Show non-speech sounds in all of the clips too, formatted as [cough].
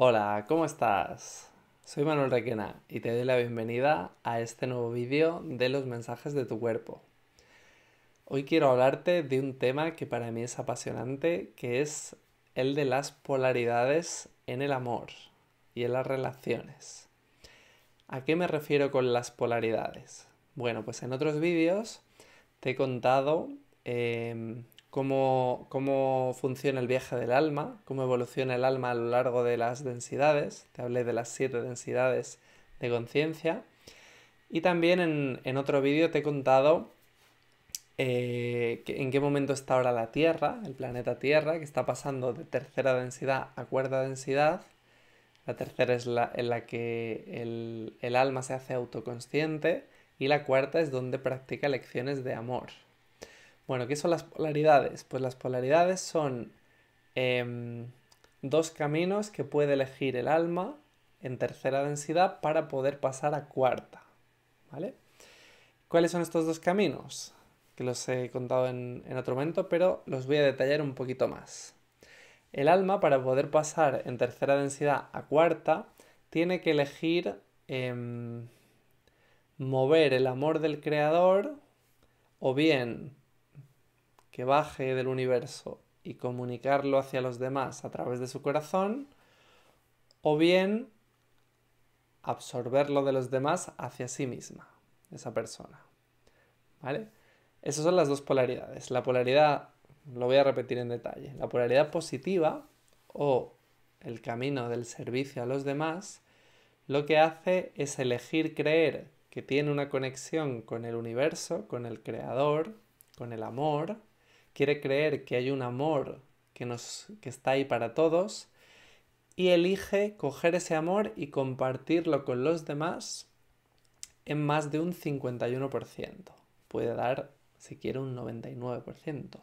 Hola, ¿cómo estás? Soy Manuel Requena y te doy la bienvenida a este nuevo vídeo de los mensajes de tu cuerpo. Hoy quiero hablarte de un tema que para mí es apasionante, que es el de las polaridades en el amor y en las relaciones. ¿A qué me refiero con las polaridades? Bueno, pues en otros vídeos te he contado em, cómo, funciona el viaje del alma, cómo evoluciona el alma a lo largo de las densidades. Te hablé de las siete densidades de conciencia. Y también en, otro vídeo te he contado eh, en qué momento está ahora la Tierra, el planeta Tierra, que está pasando de tercera densidad a cuarta densidad. La tercera es la en la que el alma se hace autoconsciente y la cuarta es donde practica lecciones de amor. Bueno, ¿qué son las polaridades? Pues las polaridades son em, dos caminos que puede elegir el alma en tercera densidad para poder pasar a cuarta. ¿Vale? ¿Cuáles son estos dos caminos? Que los he contado en, otro momento, pero los voy a detallar un poquito más. El alma, para poder pasar en tercera densidad a cuarta, tiene que elegir em, mover el amor del creador o bien que baje del universo y comunicarlo hacia los demás a través de su corazón, o bien absorberlo de los demás hacia sí misma, esa persona. ¿Vale? Esas son las dos polaridades. La polaridad, lo voy a repetir en detalle, la polaridad positiva o el camino del servicio a los demás, lo que hace es elegir creer que tiene una conexión con el universo, con el creador, con el amor, quiere creer que hay un amor que, nos, está ahí para todos y elige coger ese amor y compartirlo con los demás en más de un 51%. Puede dar, si quiere, un 99%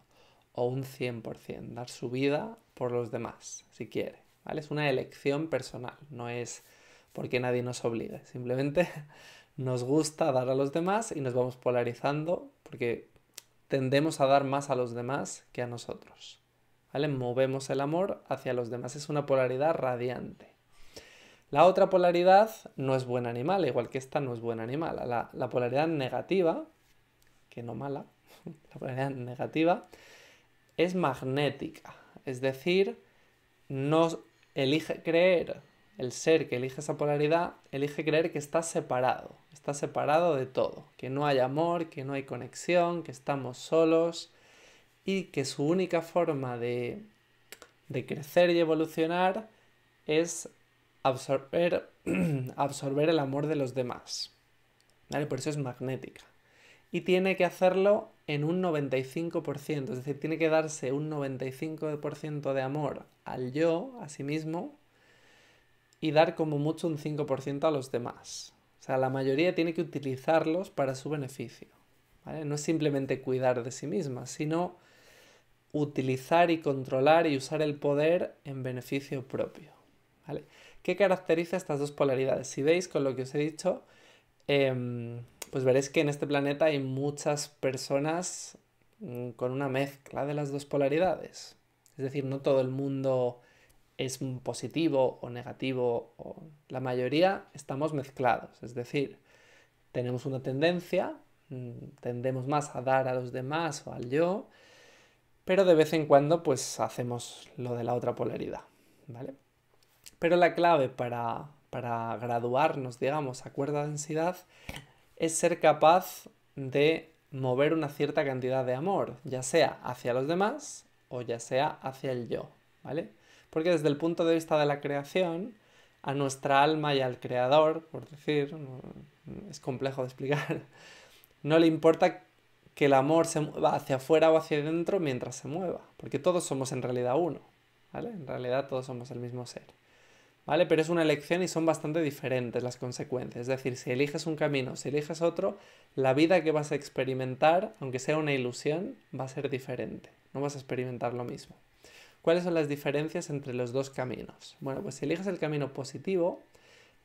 o un 100%, dar su vida por los demás, si quiere. ¿vale? Es una elección personal, no es porque nadie nos obligue, simplemente [laughs] nos gusta dar a los demás y nos vamos polarizando porque tendemos a dar más a los demás que a nosotros. ¿Vale? Movemos el amor hacia los demás, es una polaridad radiante. La otra polaridad no es buen animal, igual que esta no es buen animal. La, polaridad negativa, que no mala, [laughs] la polaridad negativa, es magnética. Es decir, no elige creer el ser que elige esa polaridad elige creer que está separado, está separado de todo, que no hay amor, que no hay conexión, que estamos solos y que su única forma de, crecer y evolucionar es absorber, [clears throat] absorber el amor de los demás. ¿Vale? Por eso es magnética. Y tiene que hacerlo en un 95%, es decir, tiene que darse un 95% de amor al yo, a sí mismo, y dar como mucho un 5% a los demás. O sea, la mayoría tiene que utilizarlos para su beneficio. ¿vale? No es simplemente cuidar de sí misma, sino utilizar y controlar y usar el poder en beneficio propio. ¿vale? ¿Qué caracteriza estas dos polaridades? Si veis con lo que os he dicho, em, pues veréis que en este planeta hay muchas personas mm, con una mezcla de las dos polaridades. Es decir, no todo el mundo es positivo o negativo, o... la mayoría estamos mezclados, es decir, tenemos una tendencia, mm, tendemos más a dar a los demás o al yo, pero de vez en cuando pues hacemos lo de la otra polaridad, ¿vale? Pero la clave para, para graduarnos, digamos, a cuerda densidad es ser capaz de mover una cierta cantidad de amor, ya sea hacia los demás o ya sea hacia el yo, ¿vale? Porque desde el punto de vista de la creación, a nuestra alma y al creador, por decir, es complejo de explicar, [laughs] no le importa que el amor se mueva hacia afuera o hacia adentro mientras se mueva, porque todos somos en realidad uno, ¿vale? En realidad todos somos el mismo ser, ¿vale? Pero es una elección y son bastante diferentes las consecuencias, es decir, si eliges un camino, si eliges otro, la vida que vas a experimentar, aunque sea una ilusión, va a ser diferente, no vas a experimentar lo mismo. ¿Cuáles son las diferencias entre los dos caminos? Bueno, pues si eliges el camino positivo,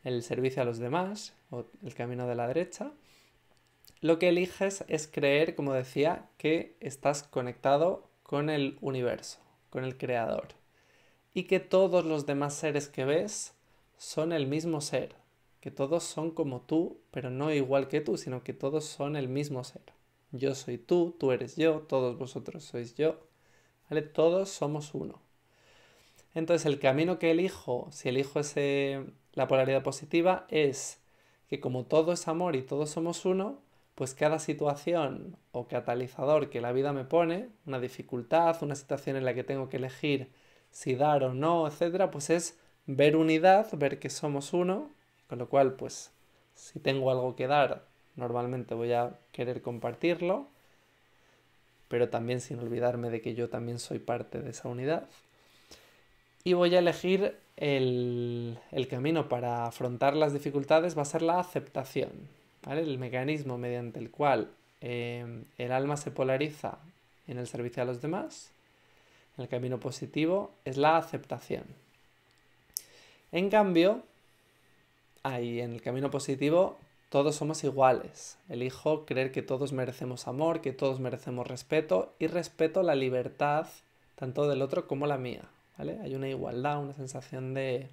el servicio a los demás o el camino de la derecha, lo que eliges es creer, como decía, que estás conectado con el universo, con el creador, y que todos los demás seres que ves son el mismo ser, que todos son como tú, pero no igual que tú, sino que todos son el mismo ser. Yo soy tú, tú eres yo, todos vosotros sois yo, todos somos uno. Entonces el camino que elijo, si elijo ese, la polaridad positiva, es que como todo es amor y todos somos uno, pues cada situación o catalizador que la vida me pone, una dificultad, una situación en la que tengo que elegir si dar o no, etc., pues es ver unidad, ver que somos uno, con lo cual pues si tengo algo que dar, normalmente voy a querer compartirlo pero también sin olvidarme de que yo también soy parte de esa unidad. Y voy a elegir el, camino para afrontar las dificultades, va a ser la aceptación, ¿vale? el mecanismo mediante el cual eh, el alma se polariza en el servicio a los demás. en El camino positivo es la aceptación. En cambio, ahí en el camino positivo todos somos iguales. Elijo creer que todos merecemos amor, que todos merecemos respeto y respeto la libertad tanto del otro como la mía. ¿vale? Hay una igualdad, una sensación de...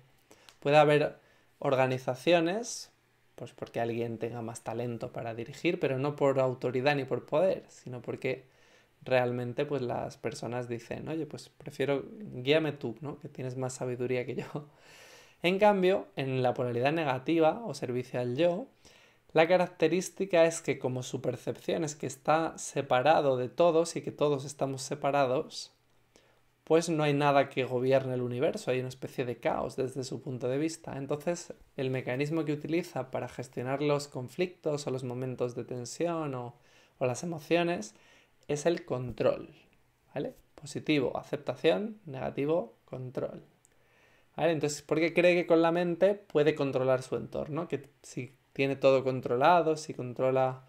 Puede haber organizaciones, pues porque alguien tenga más talento para dirigir, pero no por autoridad ni por poder, sino porque realmente pues las personas dicen, oye, pues prefiero guíame tú, ¿no? Que tienes más sabiduría que yo. En cambio, en la polaridad negativa o servicio al yo, la característica es que como su percepción es que está separado de todos y que todos estamos separados, pues no hay nada que gobierne el universo, hay una especie de caos desde su punto de vista. Entonces, el mecanismo que utiliza para gestionar los conflictos o los momentos de tensión o, las emociones es el control. ¿Vale? Positivo, aceptación, negativo, control. ¿Vale? Entonces, qué cree que con la mente puede controlar su entorno, que si tiene todo controlado, si controla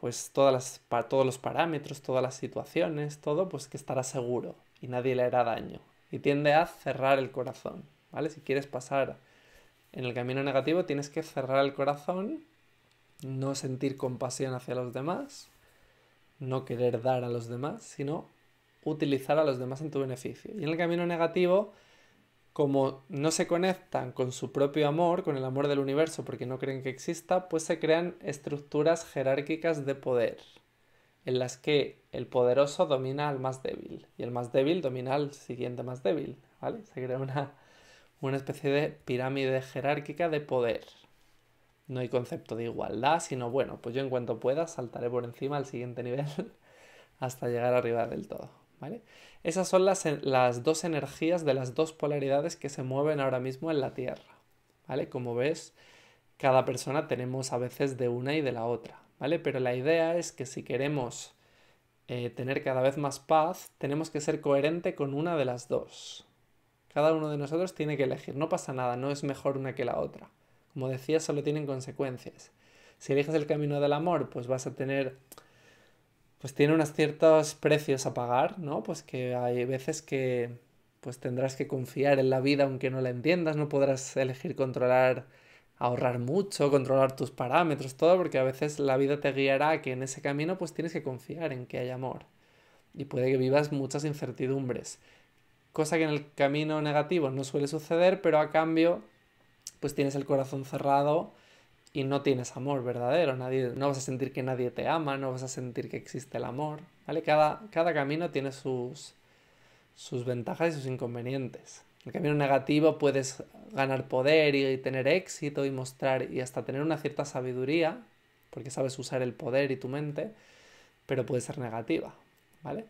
pues todas las, para todos los parámetros, todas las situaciones, todo, pues que estará seguro y nadie le hará daño. Y tiende a cerrar el corazón, ¿vale? Si quieres pasar en el camino negativo, tienes que cerrar el corazón, no sentir compasión hacia los demás, no querer dar a los demás, sino utilizar a los demás en tu beneficio. Y en el camino negativo, como no se conectan con su propio amor, con el amor del universo, porque no creen que exista, pues se crean estructuras jerárquicas de poder, en las que el poderoso domina al más débil, y el más débil domina al siguiente más débil, ¿vale? Se crea una, una especie de pirámide jerárquica de poder. No hay concepto de igualdad, sino bueno, pues yo en cuanto pueda saltaré por encima al siguiente nivel [laughs] hasta llegar arriba del todo. ¿vale? Esas son las, las dos energías de las dos polaridades que se mueven ahora mismo en la Tierra, ¿vale? Como ves, cada persona tenemos a veces de una y de la otra, ¿vale? Pero la idea es que si queremos eh, tener cada vez más paz, tenemos que ser coherente con una de las dos. Cada uno de nosotros tiene que elegir, no pasa nada, no es mejor una que la otra. Como decía, solo tienen consecuencias. Si eliges el camino del amor, pues vas a tener pues tiene unos ciertos precios a pagar, ¿no? Pues que hay veces que pues tendrás que confiar en la vida aunque no la entiendas, no podrás elegir controlar, ahorrar mucho, controlar tus parámetros, todo, porque a veces la vida te guiará que en ese camino pues tienes que confiar en que hay amor. Y puede que vivas muchas incertidumbres, cosa que en el camino negativo no suele suceder, pero a cambio pues tienes el corazón cerrado y no tienes amor verdadero, nadie, no vas a sentir que nadie te ama, no vas a sentir que existe el amor, ¿vale? Cada, cada camino tiene sus, sus ventajas y sus inconvenientes. El camino negativo puedes ganar poder y, tener éxito y mostrar y hasta tener una cierta sabiduría, porque sabes usar el poder y tu mente, pero puede ser negativa, ¿vale?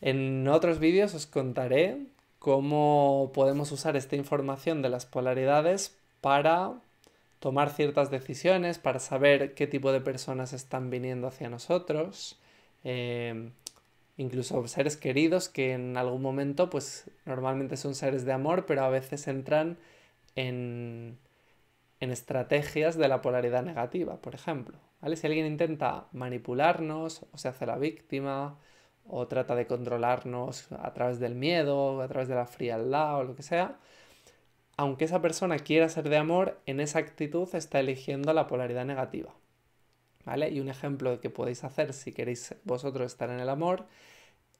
En otros vídeos os contaré cómo podemos usar esta información de las polaridades para tomar ciertas decisiones para saber qué tipo de personas están viniendo hacia nosotros, eh, incluso seres queridos que en algún momento, pues normalmente son seres de amor, pero a veces entran en, estrategias de la polaridad negativa, por ejemplo. Si alguien intenta manipularnos o se hace la víctima o trata de controlarnos a través del miedo, a través de la frialdad o lo que sea, aunque esa persona quiera ser de amor, en esa actitud está eligiendo la polaridad negativa. ¿Vale? Y un ejemplo que podéis hacer si queréis vosotros estar en el amor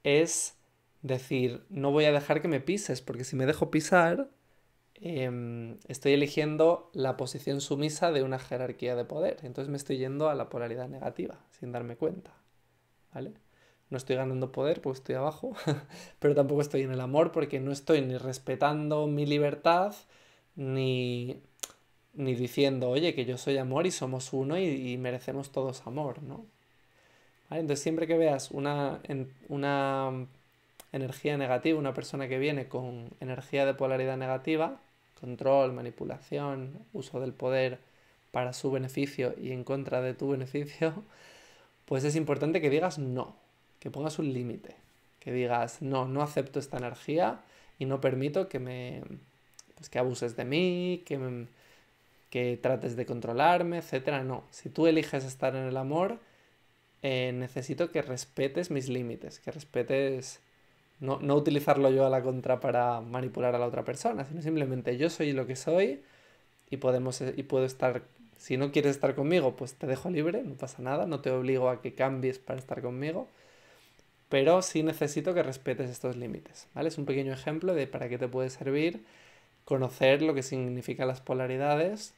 es decir, no voy a dejar que me pises, porque si me dejo pisar, em, estoy eligiendo la posición sumisa de una jerarquía de poder. Entonces me estoy yendo a la polaridad negativa, sin darme cuenta. ¿Vale? no estoy ganando poder porque estoy abajo, [laughs] pero tampoco estoy en el amor porque no estoy ni respetando mi libertad, ni, diciendo, oye, que yo soy amor y somos uno y, merecemos todos amor, ¿no? Entonces siempre que veas una, una energía negativa, una persona que viene con energía de polaridad negativa, control, manipulación, uso del poder para su beneficio y en contra de tu beneficio, pues es importante que digas no, que pongas un límite, que digas, no, no acepto esta energía y no permito que me, pues que abuses de mí, que, que trates de controlarme, etcétera. No, si tú eliges estar en el amor, eh, necesito que respetes mis límites, que respetes, no, no utilizarlo yo a la contra para manipular a la otra persona, sino simplemente yo soy lo que soy y, podemos, y puedo estar, si no quieres estar conmigo, pues te dejo libre, no pasa nada, no te obligo a que cambies para estar conmigo pero sí necesito que respetes estos límites, ¿vale? Es un pequeño ejemplo de para qué te puede servir conocer lo que significan las polaridades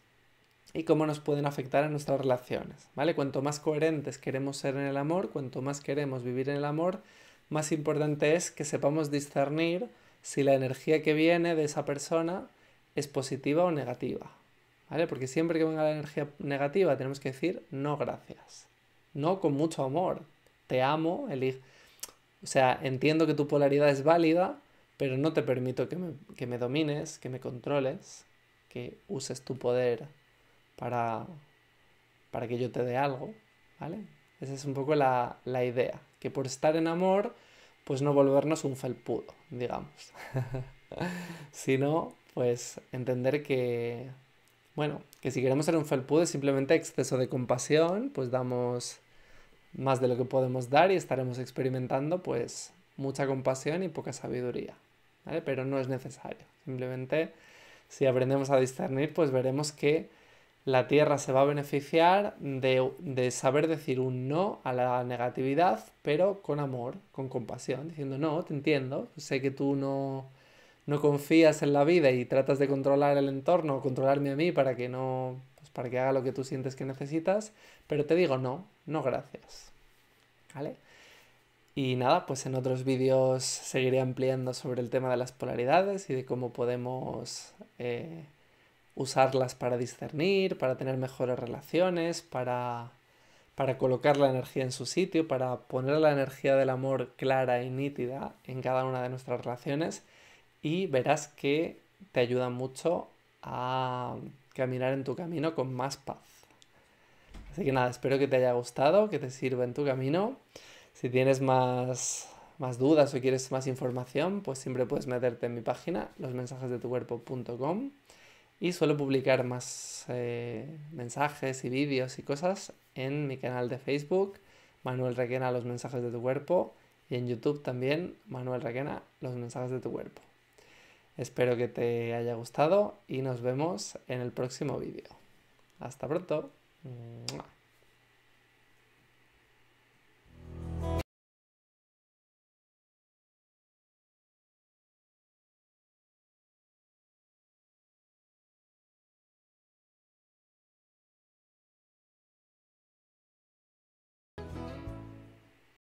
y cómo nos pueden afectar en nuestras relaciones, ¿vale? Cuanto más coherentes queremos ser en el amor, cuanto más queremos vivir en el amor, más importante es que sepamos discernir si la energía que viene de esa persona es positiva o negativa, ¿vale? Porque siempre que venga la energía negativa tenemos que decir no gracias, no con mucho amor, te amo, elige... O sea, entiendo que tu polaridad es válida, pero no te permito que me, que me domines, que me controles, que uses tu poder para, para que yo te dé algo, ¿vale? Esa es un poco la, la idea, que por estar en amor, pues no volvernos un felpudo, digamos. [laughs] sino, pues entender que, bueno, que si queremos ser un felpudo es simplemente exceso de compasión, pues damos más de lo que podemos dar y estaremos experimentando pues mucha compasión y poca sabiduría, ¿vale? Pero no es necesario. Simplemente si aprendemos a discernir pues veremos que la Tierra se va a beneficiar de, saber decir un no a la negatividad, pero con amor, con compasión, diciendo no, te entiendo, sé que tú no no confías en la vida y tratas de controlar el entorno controlarme a mí para que no pues, para que haga lo que tú sientes que necesitas, pero te digo no, no gracias. ¿Vale? Y nada, pues en otros vídeos seguiré ampliando sobre el tema de las polaridades y de cómo podemos eh, usarlas para discernir, para tener mejores relaciones, para, para colocar la energía en su sitio, para poner la energía del amor clara y nítida en cada una de nuestras relaciones y verás que te ayuda mucho a caminar en tu camino con más paz. Así que nada, espero que te haya gustado, que te sirva en tu camino. Si tienes más, dudas o quieres más información, pues siempre puedes meterte en mi página, losmensajesdetucuerpo.com. Y suelo publicar más eh, mensajes y vídeos y cosas en mi canal de Facebook, Manuel Requena, los mensajes de tu cuerpo. Y en YouTube también, Manuel Requena, los mensajes de tu cuerpo. Espero que te haya gustado y nos vemos en el próximo vídeo. Hasta pronto. Mwah. Mm.